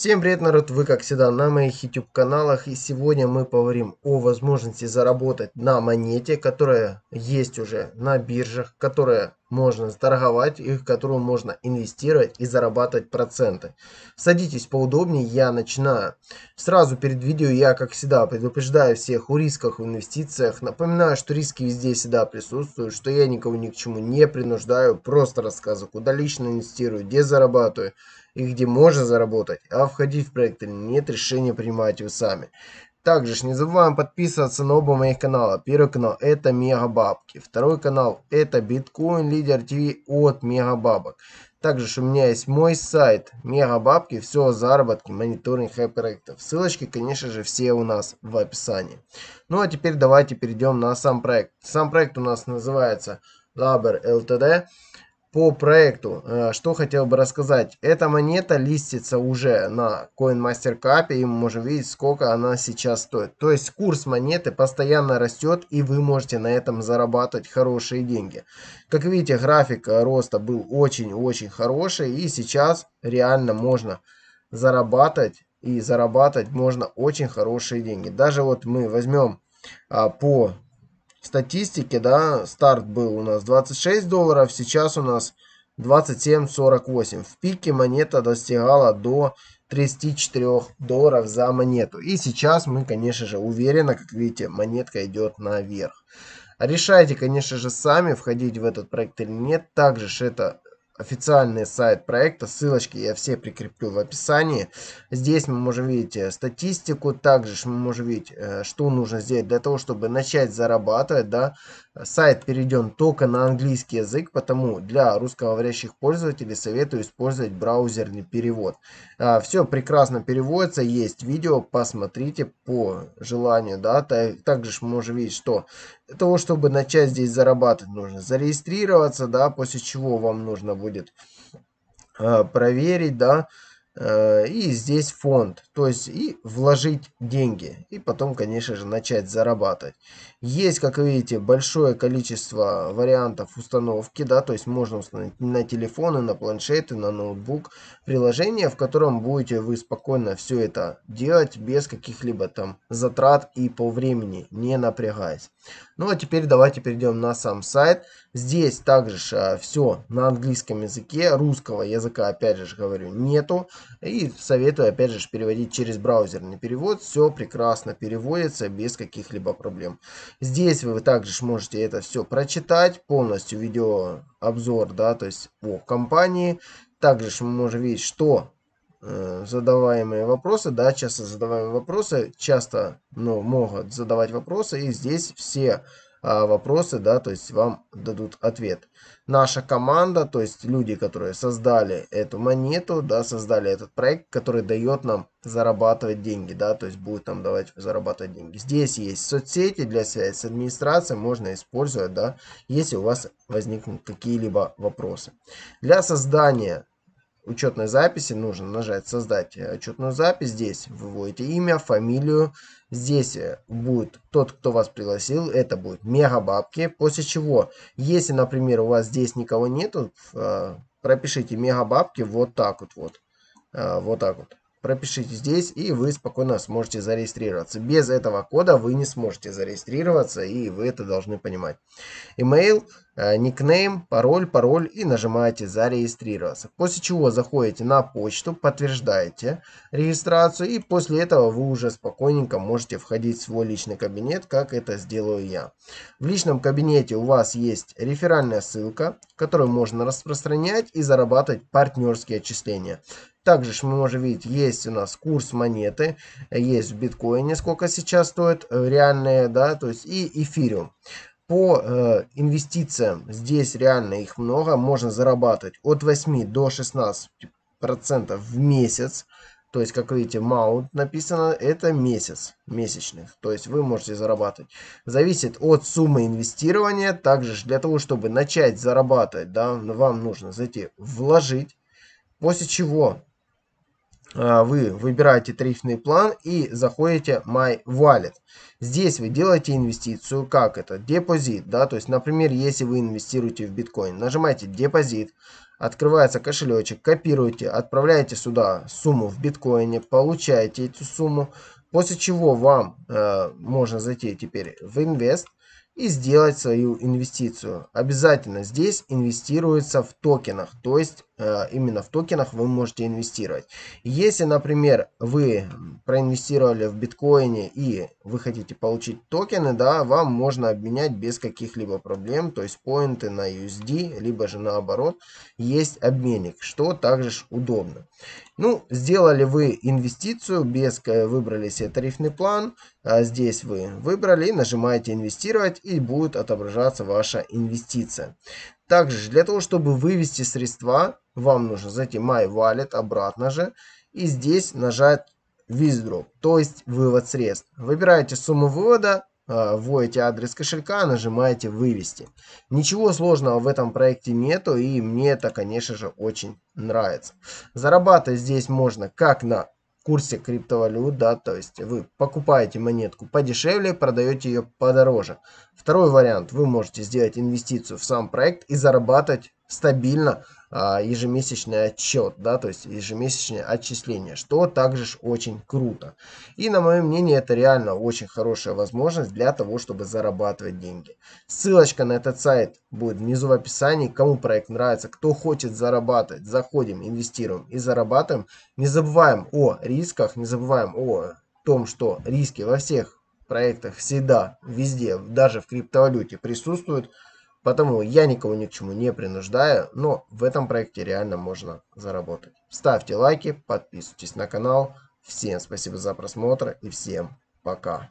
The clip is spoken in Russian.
Всем привет, народ! Вы, как всегда, на моих YouTube каналах. И сегодня мы поговорим о возможности заработать на монете, которая есть уже на биржах, которая можно торговать, их, которую можно инвестировать и зарабатывать проценты. Садитесь поудобнее, я начинаю. Сразу перед видео я, как всегда, предупреждаю всех о рисках в инвестициях. Напоминаю, что риски везде всегда присутствуют, что я никого ни к чему не принуждаю, просто рассказываю, куда лично инвестирую, где зарабатываю и где можно заработать, а входить в проект или нет, решение принимаете вы сами. Также ж не забываем подписываться на оба моих канала. Первый канал это Мегабабки. Второй канал это Биткоин Лидер ТВ от Мегабабок. Также ж у меня есть мой сайт Мегабабки. Все о заработке, мониторинг и проектов. Ссылочки, конечно же, все у нас в описании. Ну а теперь давайте перейдем на сам проект. Сам проект у нас называется Laber LTD по проекту, э, что хотел бы рассказать. Эта монета листится уже на CoinMaster Cup, и мы можем видеть, сколько она сейчас стоит. То есть курс монеты постоянно растет, и вы можете на этом зарабатывать хорошие деньги. Как видите, график э, роста был очень-очень хороший, и сейчас реально можно зарабатывать, и зарабатывать можно очень хорошие деньги. Даже вот мы возьмем а, по статистике, да, старт был у нас 26 долларов, сейчас у нас 27.48. В пике монета достигала до 34 долларов за монету. И сейчас мы, конечно же, уверенно, как видите, монетка идет наверх. Решайте, конечно же, сами, входить в этот проект или нет. Также это официальный сайт проекта, ссылочки я все прикреплю в описании. Здесь мы можем видеть э, статистику, также мы можем видеть, э, что нужно сделать для того, чтобы начать зарабатывать, да, Сайт перейден только на английский язык, потому для русскоговорящих пользователей советую использовать браузерный перевод. А, Все прекрасно переводится, есть видео, посмотрите по желанию. Да? Также мы можем видеть, что для того, чтобы начать здесь зарабатывать, нужно зарегистрироваться, да, после чего вам нужно будет а, проверить, да, Э, и здесь фонд, то есть и вложить деньги, и потом, конечно же, начать зарабатывать. Есть, как видите, большое количество вариантов установки, да, то есть можно установить на телефоны, на планшеты, на ноутбук, приложение, в котором будете вы спокойно все это делать без каких-либо там затрат и по времени, не напрягаясь. Ну а теперь давайте перейдем на сам сайт. Здесь также ж, а, все на английском языке, русского языка, опять же, говорю, нету. И советую, опять же, переводить через браузерный перевод. Все прекрасно переводится без каких-либо проблем. Здесь вы также можете это все прочитать, полностью видеообзор, да, то есть по компании. Также мы можем видеть, что э, задаваемые вопросы, да, часто задаваемые вопросы, часто, ну, могут задавать вопросы, и здесь все а, вопросы, да, то есть вам дадут ответ. Наша команда, то есть люди, которые создали эту монету, да, создали этот проект, который дает нам зарабатывать деньги, да, то есть будет нам давать зарабатывать деньги. Здесь есть соцсети для связи с администрацией, можно использовать, да, если у вас возникнут какие-либо вопросы. Для создания учетной записи нужно нажать «Создать учетную запись». Здесь выводите имя, фамилию. Здесь э, будет тот, кто вас пригласил. Это будет мегабабки. После чего, если, например, у вас здесь никого нету, э, пропишите мегабабки вот так вот. вот. Э, вот так вот пропишите здесь, и вы спокойно сможете зарегистрироваться. Без этого кода вы не сможете зарегистрироваться, и вы это должны понимать. Email, э, никнейм, пароль, пароль и нажимаете «Зарегистрироваться». После чего заходите на почту, подтверждаете регистрацию, и после этого вы уже спокойненько можете входить в свой личный кабинет, как это сделаю я. В личном кабинете у вас есть реферальная ссылка, которую можно распространять и зарабатывать партнерские отчисления. Также мы можем видеть, есть у нас курс монеты, есть в биткоине, сколько сейчас стоит, э, реальные, да, то есть и эфириум. По э, инвестициям здесь реально их много, можно зарабатывать от 8 до 16 процентов в месяц. То есть, как видите, маунт написано, это месяц месячных. То есть вы можете зарабатывать. Зависит от суммы инвестирования. Также для того, чтобы начать зарабатывать, да, вам нужно зайти вложить. После чего а, вы выбираете тарифный план и заходите My Wallet. Здесь вы делаете инвестицию, как это, депозит, да, то есть, например, если вы инвестируете в биткоин, нажимаете депозит, открывается кошелечек, копируете, отправляете сюда сумму в биткоине, получаете эту сумму, после чего вам э, можно зайти теперь в инвест, и сделать свою инвестицию. Обязательно здесь инвестируется в токенах, то есть э, именно в токенах вы можете инвестировать. Если, например, вы проинвестировали в биткоине и вы хотите получить токены, да, вам можно обменять без каких-либо проблем, то есть поинты на USD, либо же наоборот, есть обменник, что также удобно. Ну, сделали вы инвестицию, без э, выбрали себе э, тарифный план, а здесь вы выбрали, нажимаете инвестировать и будет отображаться ваша инвестиция. Также для того, чтобы вывести средства, вам нужно зайти My Wallet обратно же и здесь нажать Withdraw, то есть вывод средств. Выбираете сумму вывода, э, вводите адрес кошелька, нажимаете «Вывести». Ничего сложного в этом проекте нету, и мне это, конечно же, очень нравится. Зарабатывать здесь можно как на курсе криптовалют, да, то есть вы покупаете монетку подешевле, продаете ее подороже. Второй вариант, вы можете сделать инвестицию в сам проект и зарабатывать стабильно а, ежемесячный отчет, да, то есть ежемесячное отчисление, что также ж очень круто. И на мое мнение это реально очень хорошая возможность для того, чтобы зарабатывать деньги. Ссылочка на этот сайт будет внизу в описании. Кому проект нравится, кто хочет зарабатывать, заходим, инвестируем и зарабатываем. Не забываем о рисках, не забываем о том, что риски во всех проектах всегда, везде, даже в криптовалюте присутствуют. Потому я никого ни к чему не принуждаю, но в этом проекте реально можно заработать. Ставьте лайки, подписывайтесь на канал. Всем спасибо за просмотр и всем пока.